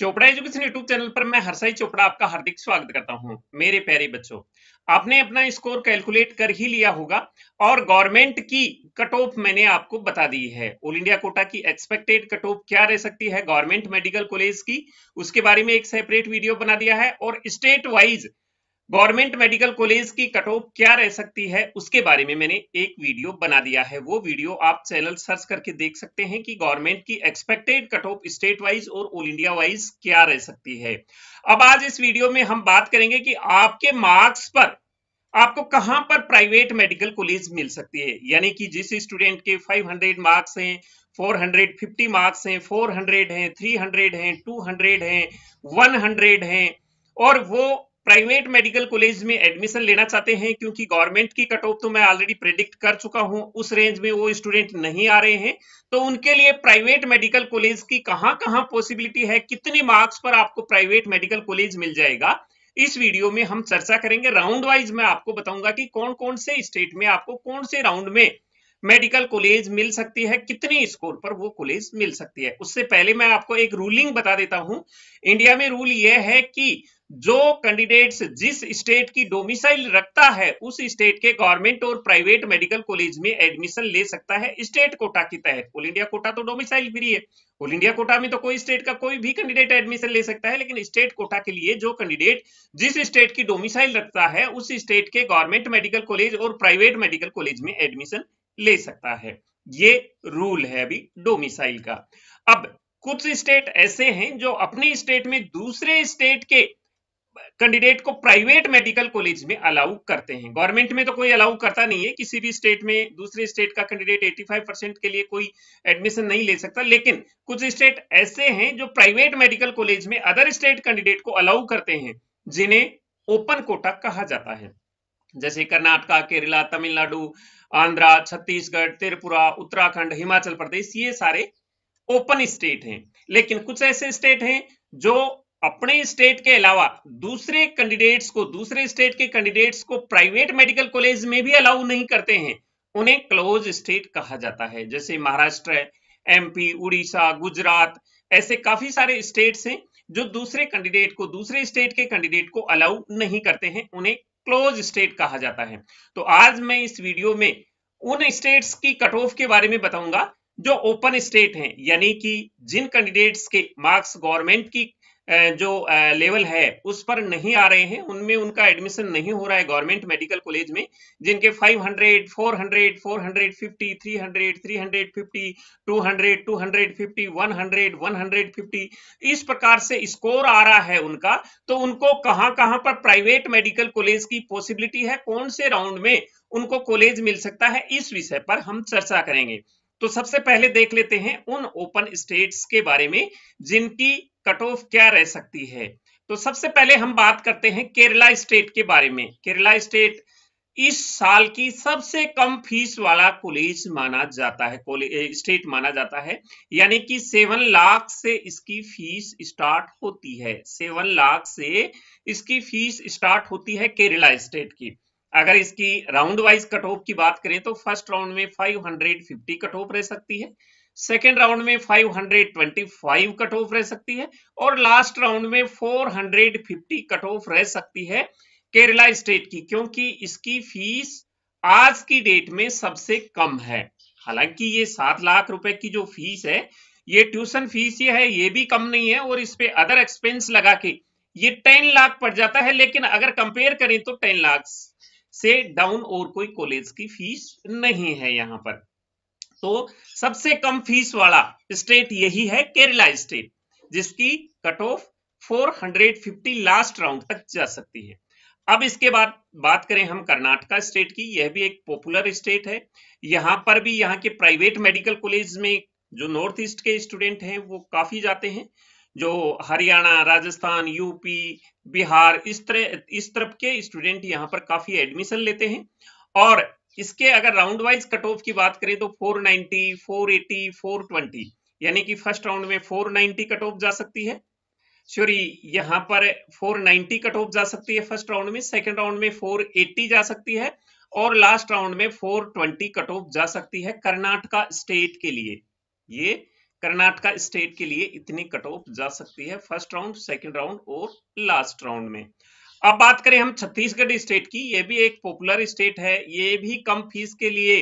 Chopra education YouTube channel पर मैं हरसाई चोपड़ा आपका हार्दिक स्वागत करता हूं मेरे प्यारे बच्चों आपने अपना स्कोर कैलकुलेट कर ही लिया होगा और गवर्नमेंट की कट ऑफ मैंने आपको बता दी है ऑल इंडिया कोटा की एक्सपेक्टेड कट ऑफ क्या रह सकती है गवर्नमेंट मेडिकल कॉलेज की उसके बारे में एक सेपरेट वीडियो बना दिया है और state wise government medical college की कट ऑफ क्या रह सकती है उसके बारे में मैंने एक वीडियो बना दिया है वो वीडियो आप चैनल सर्च करके देख सकते हैं कि गवर्नमेंट की expected cut off state wise और ऑल इंडिया वाइज क्या रह सकती है अब आज इस वीडियो में हम बात करेंगे कि आपके मार्क्स पर आपको कहां पर प्राइवेट मेडिकल कॉलेज मिल सकती है यानी कि जिस स्टूडेंट के 500 मार्क्स हैं 450 मार्क्स हैं 400 हैं 300 हैं 200 हैं 100 हैं और वो प्राइवेट मेडिकल कॉलेज में एडमिशन लेना चाहते हैं क्योंकि गवर्नमेंट की कट ऑफ तो मैं ऑलरेडी प्रेडिक्ट कर चुका हूं उस रेंज में वो स्टूडेंट नहीं आ रहे हैं तो उनके लिए प्राइवेट मेडिकल कॉलेज की कहां कहां पॉसिबिलिटी है कितने मार्क्स पर आपको प्राइवेट मेडिकल कॉलेज मिल जाएगा इस वीडियो में हम चर्चा करेंगे राउंड वाइज मैं आपको बताऊंगा कि कौन कौन से स्टेट में आपको कौन से राउंड में मेडिकल कॉलेज मिल सकती है कितने स्कोर पर वो कॉलेज मिल सकती है उससे पहले मैं आपको एक रूलिंग बता देता हूं इंडिया में रूल यह है कि जो कैंडिडेट्स जिस स्टेट की डोमिसाइल रखता है उस स्टेट के गवर्नमेंट और प्राइवेट मेडिकल कॉलेज में एडमिशन ले सकता है स्टेट कोटा के तहत ऑल इंडिया कोटा तो डोमिसाइल फ्री है ऑल इंडिया कोटा में तो कोई स्टेट का कोई भी कैंडिडेट एडमिशन ले सकता है लेकिन स्टेट कोटा के लिए जो कैंडिडेट जिस स्टेट की डोमिसाइल रखता है उस स्टेट के गवर्नमेंट मेडिकल कॉलेज और प्राइवेट मेडिकल कॉलेज में एडमिशन ले सकता है ये रूल है अभी डोमिसाइल का अब कुछ स्टेट ऐसे हैं जो अपने स्टेट में दूसरे स्टेट के कैंडिडेट को प्राइवेट मेडिकल कॉलेज में अलाउ करते हैं गवर्नमेंट में तो कोई अलाउ करता नहीं है किसी भी स्टेट में दूसरे स्टेट का कैंडिडेट 85 परसेंट के लिए कोई एडमिशन नहीं ले सकता लेकिन कुछ स्टेट ऐसे हैं जो प्राइवेट मेडिकल कॉलेज में अदर स्टेट कैंडिडेट को अलाउ करते हैं जिन्हें ओपन कोटा कहा जाता है जैसे कर्नाटका केरला तमिलनाडु आंध्र छत्तीसगढ़ त्रिपुरा उत्तराखंड हिमाचल प्रदेश ये सारे ओपन स्टेट हैं लेकिन कुछ ऐसे स्टेट हैं जो अपने स्टेट के अलावा दूसरे कैंडिडेट्स को दूसरे स्टेट के कैंडिडेट्स को प्राइवेट मेडिकल कॉलेज में भी अलाउ नहीं करते हैं उन्हें क्लोज स्टेट कहा जाता है जैसे महाराष्ट्र एमपी उड़ीसा गुजरात ऐसे काफी सारे स्टेट्स हैं जो दूसरे कैंडिडेट को दूसरे स्टेट के कैंडिडेट को अलाउ नहीं करते हैं उन्हें क्लोज स्टेट कहा जाता है तो आज मैं इस वीडियो में उन स्टेट्स की कट ऑफ के बारे में बताऊंगा जो ओपन स्टेट हैं यानी कि जिन कैंडिडेट्स के मार्क्स गवर्नमेंट की जो लेवल है उस पर नहीं आ रहे हैं उनमें उनका एडमिशन नहीं हो रहा है गवर्नमेंट मेडिकल कॉलेज में जिनके 500, 400, 450, 300, 350, 200, 250, 100, 150 इस प्रकार से स्कोर आ रहा है उनका तो उनको कहां कहां पर प्राइवेट मेडिकल कॉलेज की पॉसिबिलिटी है कौन से राउंड में उनको कॉलेज मिल सकता है इस विषय पर हम चर्चा करेंगे तो सबसे पहले देख लेते हैं उन ओपन स्टेट्स के बारे में जिनकी कट ऑफ क्या रह सकती है तो सबसे पहले हम बात करते हैं केरला स्टेट के बारे में केरला स्टेट इस साल की सबसे कम फीस वाला कॉलेज माना जाता है स्टेट माना जाता है यानी कि सेवन लाख से इसकी फीस स्टार्ट होती है सेवन लाख से इसकी फीस स्टार्ट होती है केरला स्टेट की अगर इसकी राउंड वाइज कट ऑफ की बात करें तो फर्स्ट राउंड में 550 कट ऑफ रह सकती है सेकेंड राउंड में 525 कट ऑफ रह सकती है और लास्ट राउंड में 450 कट ऑफ रह सकती है केरला स्टेट की क्योंकि इसकी फीस आज की डेट में सबसे कम है हालांकि ये सात लाख रुपए की जो फीस है ये ट्यूशन फीस ये है ये भी कम नहीं है और इस पे अदर एक्सपेंस लगा के ये टेन लाख पड़ जाता है लेकिन अगर कंपेयर करें तो टेन लाख से डाउन और कोई कॉलेज की फीस नहीं है यहाँ पर तो सबसे कम फीस वाला स्टेट यही है केरला स्टेट जिसकी कट ऑफ 450 लास्ट राउंड तक जा सकती है अब इसके बाद बात करें हम कर्नाटका स्टेट की यह भी एक पॉपुलर स्टेट है यहाँ पर भी यहाँ के प्राइवेट मेडिकल कॉलेज में जो नॉर्थ ईस्ट के स्टूडेंट हैं वो काफी जाते हैं जो हरियाणा राजस्थान यूपी बिहार इस तरह इस तरफ के स्टूडेंट यहाँ पर काफी एडमिशन लेते हैं और इसके अगर राउंड वाइज कट ऑफ की बात करें तो 490, 480, 420 यानी कि फर्स्ट राउंड में 490 कट ऑफ जा सकती है सॉरी यहाँ पर 490 कट ऑफ जा सकती है फर्स्ट राउंड में सेकेंड राउंड में 480 जा सकती है और लास्ट राउंड में 420 कट ऑफ जा सकती है कर्नाटका स्टेट के लिए ये कर्नाटका स्टेट के लिए इतनी कट ऑफ जा सकती है फर्स्ट राउंड सेकंड राउंड और लास्ट राउंड में अब बात करें हम छत्तीसगढ़ स्टेट की ये भी एक पॉपुलर स्टेट है ये भी कम फीस के लिए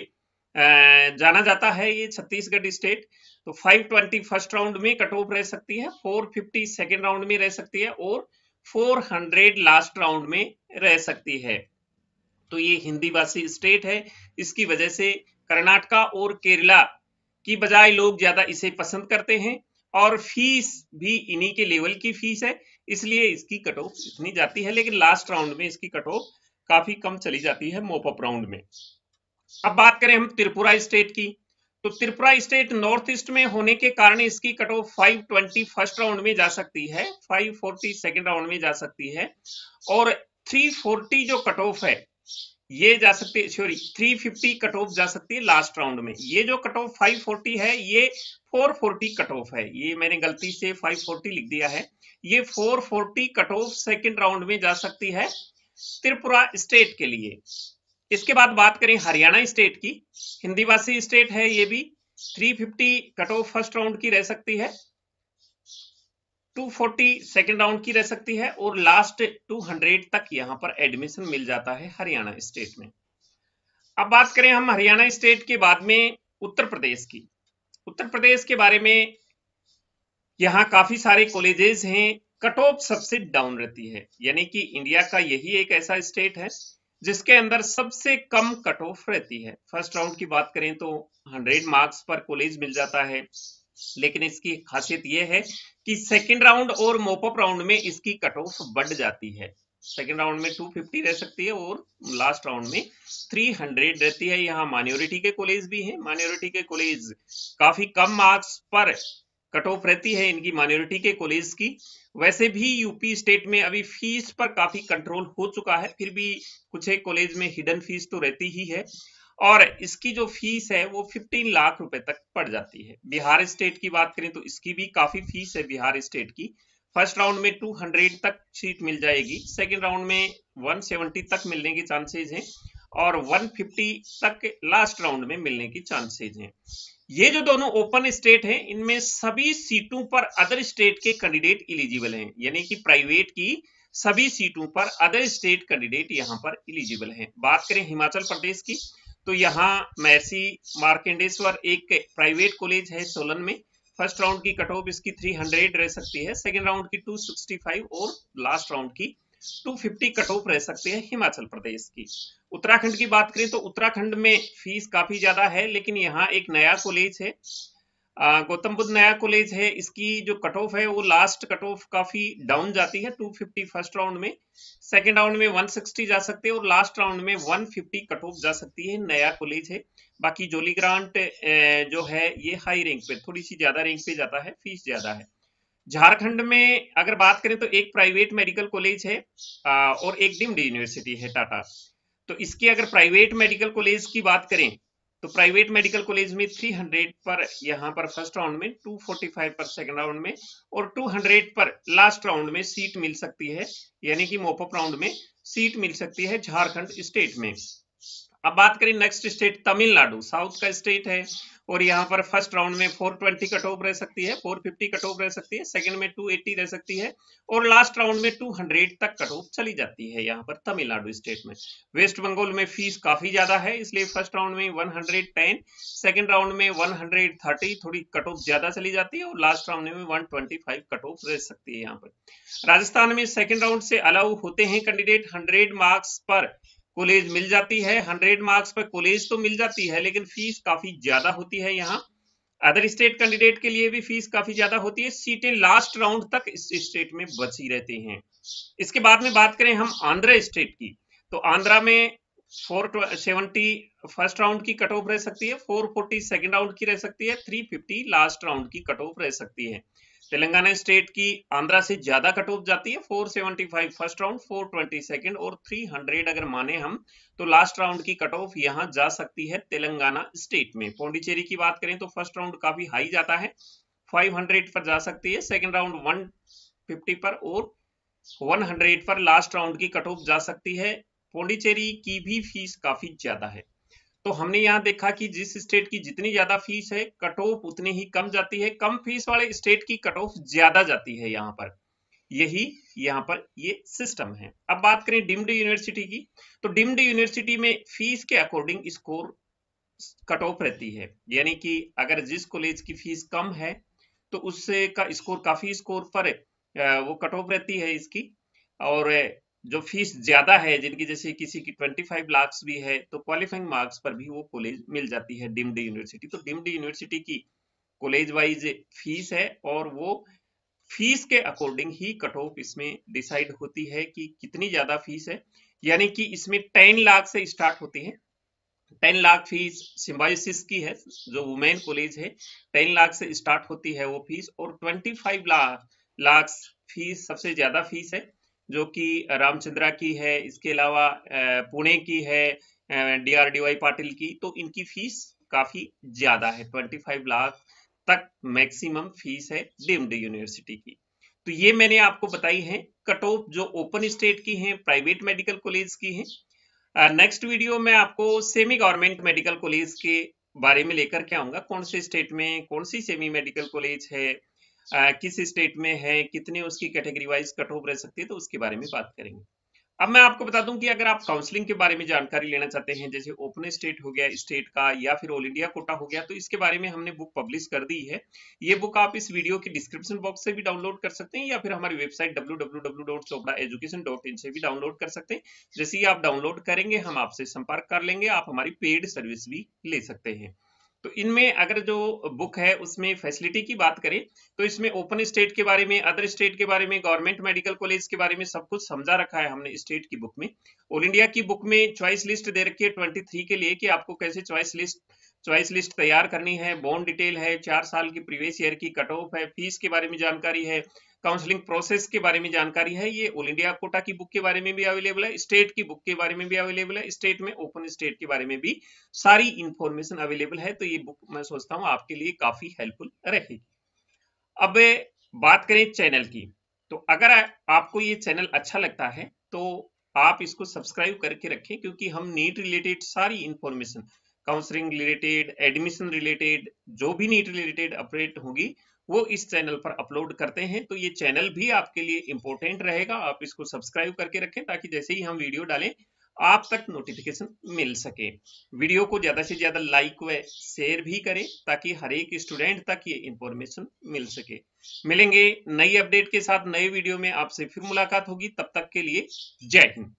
जाना जाता है ये छत्तीसगढ़ स्टेट तो 520 फर्स्ट राउंड में कट ऑफ रह सकती है 450 सेकंड राउंड में रह सकती है और 400 लास्ट राउंड में रह सकती है तो ये हिंदी भाषी स्टेट है इसकी वजह से कर्नाटका और केरला की बजाय लोग ज्यादा इसे पसंद करते हैं और फीस भी इन्हीं के लेवल की फीस है इसलिए इसकी कट ऑफ इतनी जाती है लेकिन लास्ट राउंड में इसकी कट ऑफ काफी कम चली जाती है मोपअप राउंड में अब बात करें हम त्रिपुरा स्टेट की तो त्रिपुरा स्टेट नॉर्थ ईस्ट में होने के कारण इसकी cut off five twenty first round में जा सकती है फाइव फोर्टी सेकेंड राउंड में जा सकती है और थ्री फोर्टी जो कट ऑफ है ये जा सकती है थ्री फिफ्टी कट ऑफ जा सकती है लास्ट राउंड में ये जो कट ऑफ फाइव फोर्टी है ये फोर फोर्टी कट ऑफ है ये मैंने गलती से फाइव फोर्टी लिख दिया है ये four forty cut off second round में जा सकती है त्रिपुरा स्टेट के लिए इसके बाद बात करें हरियाणा स्टेट की हिंदी भाषी स्टेट है ये भी 350 कट ऑफ फर्स्ट राउंड की रह सकती है 240 सेकंड राउंड की रह सकती है और लास्ट 200 तक यहां पर एडमिशन मिल जाता है हरियाणा स्टेट में अब बात करें हम हरियाणा स्टेट के बाद में उत्तर प्रदेश की उत्तर प्रदेश के बारे में यहाँ काफी सारे कॉलेजेस हैं कट ऑफ सबसे डाउन रहती है यानी कि इंडिया का यही एक ऐसा स्टेट है जिसके अंदर सबसे कम कट ऑफ रहती है फर्स्ट राउंड की बात करें तो 100 मार्क्स पर कॉलेज मिल जाता है लेकिन इसकी खासियत यह है कि सेकेंड राउंड और मोपअप राउंड में इसकी कट ऑफ बढ़ जाती है सेकेंड राउंड में 250 रह सकती है और लास्ट राउंड में 300 रहती है यहाँ माइनोरिटी के कॉलेज भी हैं माइनोरिटी के कॉलेज काफी कम मार्क्स पर कट ऑफ रहती है इनकी माइनोरिटी के कॉलेज की वैसे भी यूपी स्टेट में अभी फीस पर काफी कंट्रोल हो चुका है फिर भी कुछ एक कॉलेज में हिडन फीस तो रहती ही है और इसकी जो फीस है वो 15 लाख रुपए तक पड़ जाती है बिहार स्टेट की बात करें तो इसकी भी काफी फीस है बिहार स्टेट की फर्स्ट राउंड में 200 तक सीट मिल जाएगी सेकंड राउंड में 170 तक मिलने की चांसेज हैं और 150 तक लास्ट राउंड में मिलने की चांसेज हैं ये जो दोनों ओपन स्टेट हैं इनमें सभी सीटों पर अदर स्टेट के कैंडिडेट इलिजिबल हैं यानी कि प्राइवेट की सभी सीटों पर अदर स्टेट कैंडिडेट यहां पर इलिजिबल हैं बात करें हिमाचल प्रदेश की तो यहाँ महर्षि मार्केंडेश्वर एक प्राइवेट कॉलेज है सोलन में फर्स्ट राउंड की कट ऑफ इसकी 300 रह सकती है सेकेंड राउंड की 265 और लास्ट राउंड की 250 कट ऑफ रह सकती है हिमाचल प्रदेश की उत्तराखंड की बात करें तो उत्तराखंड में फीस काफी ज्यादा है लेकिन यहाँ एक नया कॉलेज है गौतम बुद्ध नया कॉलेज है इसकी जो कट ऑफ है वो लास्ट कट ऑफ काफी डाउन जाती है 250 फर्स्ट राउंड में सेकंड राउंड में 160 जा सकते हैं और लास्ट राउंड में 150 कट ऑफ जा सकती है नया कॉलेज है बाकी जोली ग्रांट जो है ये हाई रैंक पे थोड़ी सी ज्यादा रैंक पे जाता है फीस ज्यादा है झारखंड में अगर बात करें तो एक प्राइवेट मेडिकल कॉलेज है और एक डिम्ड यूनिवर्सिटी है टाटा तो इसकी अगर प्राइवेट मेडिकल कॉलेज की बात करें तो प्राइवेट मेडिकल कॉलेज में 300 पर यहाँ पर फर्स्ट राउंड में 245 पर सेकंड राउंड में और 200 पर लास्ट राउंड में सीट मिल सकती है यानी कि मोपअप राउंड में सीट मिल सकती है झारखंड स्टेट में अब बात करें नेक्स्ट स्टेट तमिलनाडु साउथ का स्टेट है और यहाँ पर फर्स्ट राउंड में 420 कट ऑफ रह सकती है 450 कट ऑफ रह सकती है सेकंड में 280 रह सकती है और लास्ट राउंड में 200 तक कट ऑफ चली जाती है यहाँ पर तमिलनाडु स्टेट में वेस्ट बंगाल में फीस काफी ज्यादा है इसलिए फर्स्ट राउंड में 110 सेकेंड राउंड में थर्टी थोड़ी कट ऑफ ज्यादा चली जाती है और लास्ट राउंड में फाइव कट ऑफ रह सकती है यहाँ पर राजस्थान में सेकेंड राउंड से अलाउ होते हैं कैंडिडेट हंड्रेड मार्क्स पर कॉलेज मिल जाती है हंड्रेड मार्क्स पर कॉलेज तो मिल जाती है लेकिन फीस काफी ज्यादा होती है यहाँ अदर स्टेट कैंडिडेट के लिए भी फीस काफी ज्यादा होती है सीटें लास्ट राउंड तक इस स्टेट में बची रहती हैं इसके बाद में बात करें हम आंध्र स्टेट की तो आंध्रा में फोर सेवेंटी फर्स्ट राउंड की कट ऑफ रह सकती है फोर फोर्टी सेकेंड राउंड की रह सकती है थ्री फिफ्टी लास्ट राउंड की कट ऑफ रह सकती है तेलंगाना स्टेट की आंध्रा से ज्यादा कट ऑफ जाती है 475 फर्स्ट राउंड 420 सेकंड और 300 अगर माने हम तो लास्ट राउंड की कट ऑफ यहाँ जा सकती है तेलंगाना स्टेट में पौंडीचेरी की बात करें तो फर्स्ट राउंड काफी हाई जाता है 500 पर जा सकती है सेकेंड राउंड 150 पर और 100 पर लास्ट राउंड की कट ऑफ जा सकती है पौंडीचेरी की भी फीस काफी ज्यादा है तो हमने यहाँ देखा कि जिस स्टेट की जितनी ज्यादा फीस है कट ऑफ उतनी ही कम जाती है कम फीस वाले स्टेट की कट ऑफ ज्यादा जाती है यहाँ पर यही यहाँ पर ये सिस्टम है अब बात करें डिम्ड यूनिवर्सिटी की तो डिम्ड यूनिवर्सिटी में फीस के अकॉर्डिंग स्कोर कट ऑफ रहती है यानी कि अगर जिस कॉलेज की फीस कम है तो उससे का स्कोर काफी स्कोर पर वो कट ऑफ रहती है इसकी और जो फीस ज्यादा है जिनकी जैसे किसी की 25 लाख भी है तो क्वालिफाइंग मार्क्स पर भी वो कॉलेज मिल जाती है डिम्ड यूनिवर्सिटी तो डिम्ड यूनिवर्सिटी की कॉलेज वाइज फीस है और वो फीस के अकॉर्डिंग ही कट ऑफ इसमें डिसाइड होती है कि कितनी ज्यादा फीस है यानी कि इसमें टेन लाख से स्टार्ट होती है टेन लाख फीस सिम्बाइसिस की है जो वुमेन कॉलेज है टेन लाख से स्टार्ट होती है वो फीस और twenty five lakh lakh fees सबसे ज्यादा फीस है जो कि रामचंद्रा की है इसके अलावा पुणे की है D R D Y Patil की तो इनकी फीस काफी ज्यादा है 25 लाख तक मैक्सिमम फीस है डीम्ड यूनिवर्सिटी की तो ये मैंने आपको बताई है कट ऑफ जो ओपन स्टेट की है प्राइवेट मेडिकल कॉलेज की है नेक्स्ट वीडियो में आपको सेमी गवर्नमेंट मेडिकल कॉलेज के बारे में लेकर के आऊंगा कौन से स्टेट में कौन सी सेमी मेडिकल कॉलेज है आ, किस स्टेट में है कितने उसकी कैटेगरी वाइज कट ऑफ रह सकती है तो उसके बारे में बात करेंगे अब मैं आपको बता दूं कि अगर आप काउंसलिंग के बारे में जानकारी लेना चाहते हैं जैसे ओपन स्टेट हो गया स्टेट का या फिर ऑल इंडिया कोटा हो गया तो इसके बारे में हमने बुक पब्लिश कर दी है ये बुक आप इस वीडियो के डिस्क्रिप्शन बॉक्स से भी डाउनलोड कर सकते हैं या फिर हमारी वेबसाइट डब्ल्यू से भी डाउनलोड कर सकते हैं जैसे ही आप डाउनलोड करेंगे हम आपसे संपर्क कर लेंगे आप हमारी पेड सर्विस भी ले सकते हैं तो इनमें अगर जो बुक है उसमें फैसिलिटी की बात करें तो इसमें ओपन स्टेट के बारे में अदर स्टेट के बारे में गवर्नमेंट मेडिकल कॉलेज के बारे में सब कुछ समझा रखा है हमने स्टेट की बुक में ऑल इंडिया की बुक में चॉइस लिस्ट दे रखी है ट्वेंटी के लिए कि आपको कैसे चॉइस लिस्ट चॉइस लिस्ट तैयार करनी है बॉन्ड डिटेल है चार साल की प्रीवियस ईयर की कट ऑफ है फीस के बारे में जानकारी है काउंसलिंग प्रोसेस के बारे में जानकारी है ये ऑल इंडिया कोटा की बुक के बारे में भी अवेलेबल है स्टेट की बुक के बारे में भी अवेलेबल है स्टेट में ओपन स्टेट के बारे में भी सारी इंफॉर्मेशन अवेलेबल है तो ये बुक मैं सोचता हूँ आपके लिए काफी हेल्पफुल रहेगी अब बात करें चैनल की तो अगर आपको ये चैनल अच्छा लगता है तो आप इसको सब्सक्राइब करके रखें क्योंकि हम नीट रिलेटेड सारी information counselling related admission related जो भी नीट रिलेटेड अपडेट होगी वो इस चैनल पर अपलोड करते हैं तो ये चैनल भी आपके लिए इंपॉर्टेंट रहेगा आप इसको सब्सक्राइब करके रखें ताकि जैसे ही हम वीडियो डालें आप तक नोटिफिकेशन मिल सके वीडियो को ज्यादा से ज्यादा लाइक व शेयर भी करें ताकि हर एक स्टूडेंट तक ये इंफॉर्मेशन मिल सके मिलेंगे नई अपडेट के साथ नए वीडियो में आपसे फिर मुलाकात होगी तब तक के लिए जय हिंद